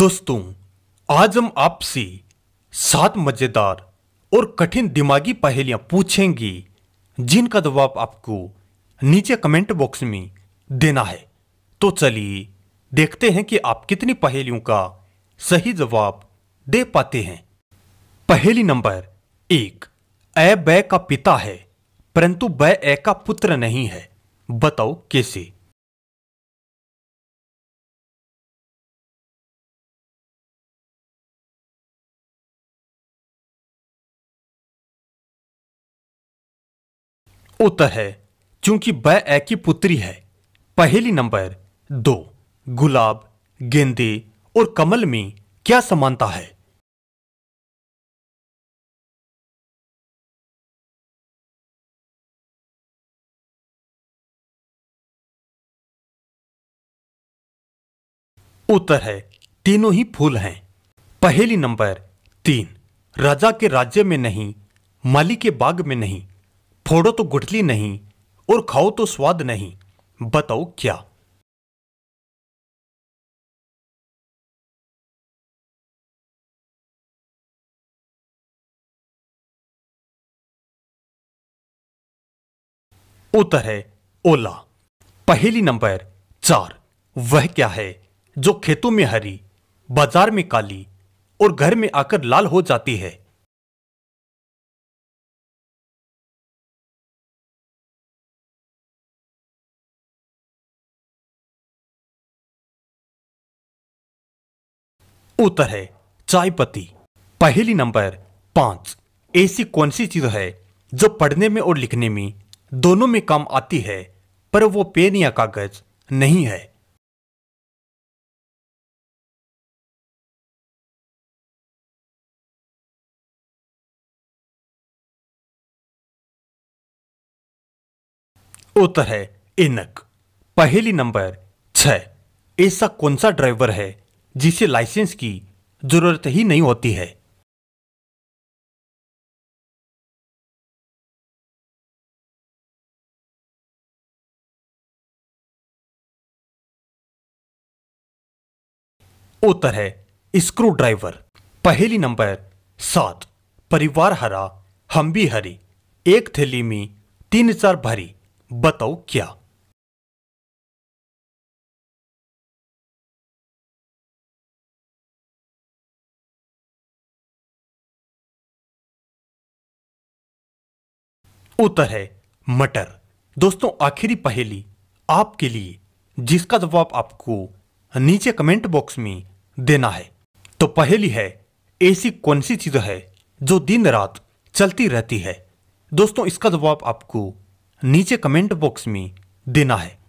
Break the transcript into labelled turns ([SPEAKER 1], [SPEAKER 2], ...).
[SPEAKER 1] दोस्तों आज हम आपसे सात मज़ेदार और कठिन दिमागी पहेलियां पूछेंगे जिनका जवाब आपको नीचे कमेंट बॉक्स में देना है तो चलिए देखते हैं कि आप कितनी पहेलियों का सही जवाब दे पाते हैं पहेली नंबर एक ए बै का पिता है परंतु बै ए का पुत्र नहीं है
[SPEAKER 2] बताओ कैसे उत्तर है क्योंकि
[SPEAKER 1] ए की पुत्री है पहली नंबर दो गुलाब गेंदे और कमल में क्या समानता है उत्तर है तीनों ही फूल हैं पहली नंबर तीन राजा के राज्य में नहीं माली के बाग में नहीं फोड़ो तो गुठली नहीं और खाओ तो स्वाद नहीं बताओ क्या उत्तर है ओला पहली नंबर चार वह क्या है जो खेतों में हरी बाजार में काली और घर में आकर लाल हो जाती है उत्तर है चाय पत्ती पहली नंबर पांच ऐसी कौन सी चीज है जो पढ़ने में और लिखने में दोनों में काम आती है पर वो पेन या कागज नहीं है उत्तर है इनक पहली नंबर छ ऐसा कौन सा ड्राइवर है जिसे लाइसेंस की जरूरत ही नहीं होती है उत्तर है स्क्रू ड्राइवर पहली नंबर सात परिवार हरा हम भी हरी एक थैली में तीन चार भरी बताओ क्या उत्तर है मटर दोस्तों आखिरी पहेली आपके लिए जिसका जवाब आपको नीचे कमेंट बॉक्स में देना है तो पहेली है ऐसी कौन सी चीज है जो दिन रात चलती रहती है दोस्तों इसका जवाब आपको नीचे कमेंट बॉक्स में
[SPEAKER 2] देना है